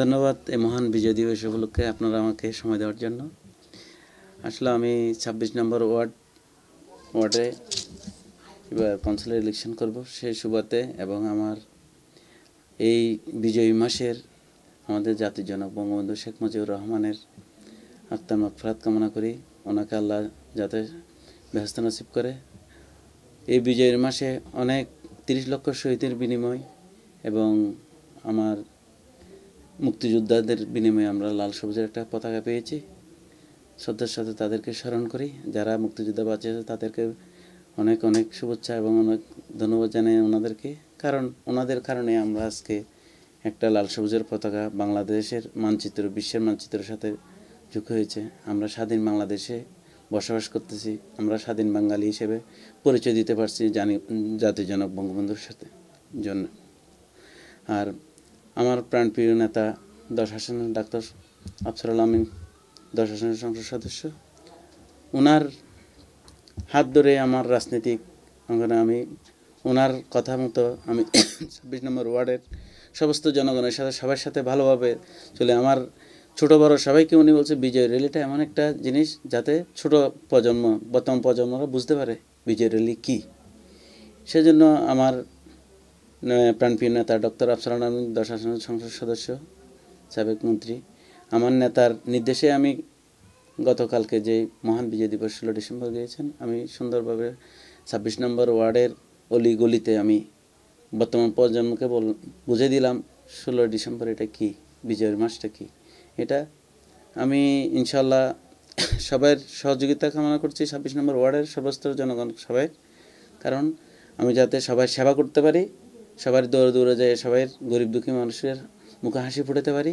ধন্যবাদ এ মহান বিজয় দিবস উপলক্ষে আপনারা আমাকে সময় দেওয়ার জন্য আসলে আমি ২৬ নম্বর ওয়ার্ড ওয়ার্ডে এবার কাউন্সিলর ইলেকশন করব সে সুবাতে এবং আমার এই বিজয়ী মাসের আমাদের জাতির জনক বঙ্গবন্ধু শেখ মুজিবুর রহমানের আত্মার মাফরাত কামনা করি ওনাকে আল্লাহ যাতে ব্যস্ত নসিব করে এই বিজয়ের মাসে অনেক তিরিশ লক্ষ শহীদের বিনিময় এবং আমার মুক্তিযোদ্ধাদের বিনিময়ে আমরা লাল সবুজের একটা পতাকা পেয়েছি শ্রদ্ধার সাথে তাদেরকে স্মরণ করি যারা মুক্তিযোদ্ধা বাঁচিয়েছে তাদেরকে অনেক অনেক শুভেচ্ছা এবং অনেক ধন্যবাদ জানাই ওনাদেরকে কারণ ওনাদের কারণে আমরা আজকে একটা লাল সবুজের পতাকা বাংলাদেশের মানচিত্র বিশ্বের মানচিত্রের সাথে যুক্ত হয়েছে আমরা স্বাধীন বাংলাদেশে বসবাস করতেছি আমরা স্বাধীন বাঙালি হিসেবে পরিচয় দিতে পারছি জানি জাতিজনক বঙ্গবন্ধুর সাথে জন্য আর আমার প্রাণপ্রিয় নেতা দশ হাসানের ডাক্তার আফসারুল আমিন দশ হাসানের সংসদ সদস্য ওনার হাত ধরে আমার রাজনৈতিক অঙ্গনে আমি ওনার কথা মতো আমি ছাব্বিশ নম্বর ওয়ার্ডের সমস্ত জনগণের সাথে সবার সাথে ভালোভাবে চলে আমার ছোট বড় সবাইকে উনি বলছে বিজয় র্যালিটা এমন একটা জিনিস যাতে ছোট প্রজন্ম বর্তমান প্রজন্মরা বুঝতে পারে বিজয় র্যালি কী সেজন্য আমার প্রাণপ্রিয় নেতা ডক্টর আফসার আহমেদ দশাসন সংসদ সদস্য সাবেক মন্ত্রী আমার নেতার নির্দেশে আমি গতকালকে যে মহান বিজয় দিবস ষোলো ডিসেম্বর গিয়েছেন আমি সুন্দরভাবে ছাব্বিশ নম্বর ওয়ার্ডের অলি গলিতে আমি বর্তমান প্রজন্মকে বল বুঝে দিলাম ষোলো ডিসেম্বর এটা কি বিজয়ের মাসটা কি এটা আমি ইনশাল্লাহ সবার সহযোগিতা কামনা করছি ছাব্বিশ নম্বর ওয়ার্ডের সর্বস্তর জনগণ সবাই কারণ আমি যাতে সবাই সেবা করতে পারি সবার দৌড়ে দৌড়ে যায় সবাই গরিব দুঃখী মানুষের মুখে হাসি ফুটাতে পারি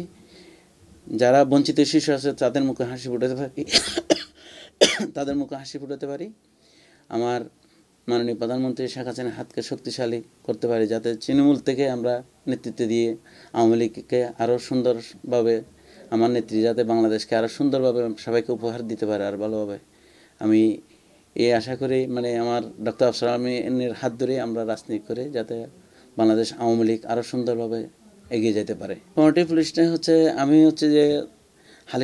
যারা বঞ্চিত শিশু আছে তাদের মুখে হাসি ফুটাতে পারি তাদের মুখে হাসি ফুটাতে পারি আমার মাননীয় প্রধানমন্ত্রী শেখ হাসিনা হাতকে শক্তিশালী করতে পারি যাতে তৃণমূল থেকে আমরা নেতৃত্ব দিয়ে আওয়ামী লীগকে আরও সুন্দরভাবে আমার নেত্রী যাতে বাংলাদেশকে আরও সুন্দরভাবে সবাইকে উপহার দিতে পারে আর ভালোভাবে আমি এই আশা করি মানে আমার ডক্টর আফসর আলমিনের হাত ধরে আমরা রাজনীতি করে যাতে বাংলাদেশ আওয়ামী লীগ আরও সুন্দরভাবে এগিয়ে যেতে পারে কমিটি পুলিশটা হচ্ছে আমি হচ্ছে যে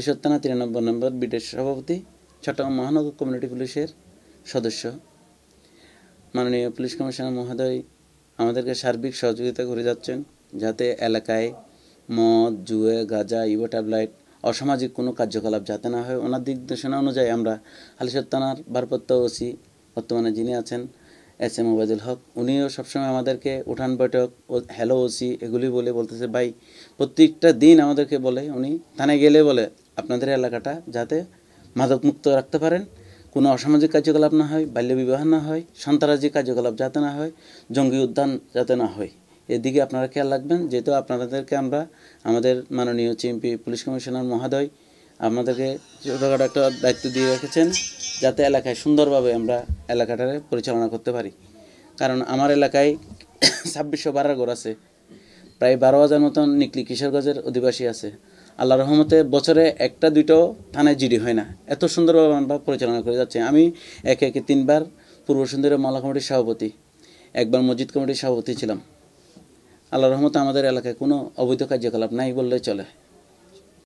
সত্তানা তিরানব্বই নম্বর বিটের সভাপতি চট্টগ্রাম মহানগর কমিউনিটি পুলিশের সদস্য মাননীয় পুলিশ কমিশনার মহোদয় আমাদেরকে সার্বিক সহযোগিতা করে যাচ্ছেন যাতে এলাকায় মদ জুয়ে গাঁজা ইউ ট্যাবলাইট অসামাজিক কোনো কার্যকলাপ যাতে না হয় ওনার দিক নির্দেশনা অনুযায়ী আমরা হালিশর থানার ভারপ্রাপ্ত ওসি বর্তমানে যিনি আছেন এস এম ওবায়দুল হক উনিও সবসময় আমাদেরকে উঠান বৈঠক ও হ্যালো ওসি এগুলি বলে বলতেছে ভাই প্রত্যেকটা দিন আমাদেরকে বলে উনি থানায় গেলে বলে আপনাদের এলাকাটা যাতে মাদকমুক্ত রাখতে পারেন কোনো অসামাজিক কার্যকলাপ না হয় বাল্যবিবাহ না হয় সন্ত্রাসী কার্যকলাপ যাতে না হয় জঙ্গি উদ্যান যাতে না হয় এদিকে আপনারা খেয়াল রাখবেন যেহেতু আপনাদেরকে আমরা আমাদের মাননীয় চিএমপি পুলিশ কমিশনার মহোদয় আমাদেরকে ছোটোখাটো একটা দায়িত্ব দিয়ে রেখেছেন যাতে এলাকায় সুন্দরভাবে আমরা এলাকাটারে পরিচালনা করতে পারি কারণ আমার এলাকায় ছাব্বিশশো বারার আছে প্রায় বারো হাজার মতন নিকলি কিশোরগঞ্জের অধিবাসী আছে আল্লাহ রহমতে বছরে একটা দুটো থানায় জিডি হয় না এত সুন্দরভাবে আমরা পরিচালনা করে যাচ্ছে আমি একে একে তিনবার পূর্ব সুন্দরের মালা কমিটির সভাপতি একবার মসজিদ কমিটির সভাপতি ছিলাম আল্লাহ রহমতে আমাদের এলাকায় কোনো অবৈধ কার্যকলাপ নাই বললে চলে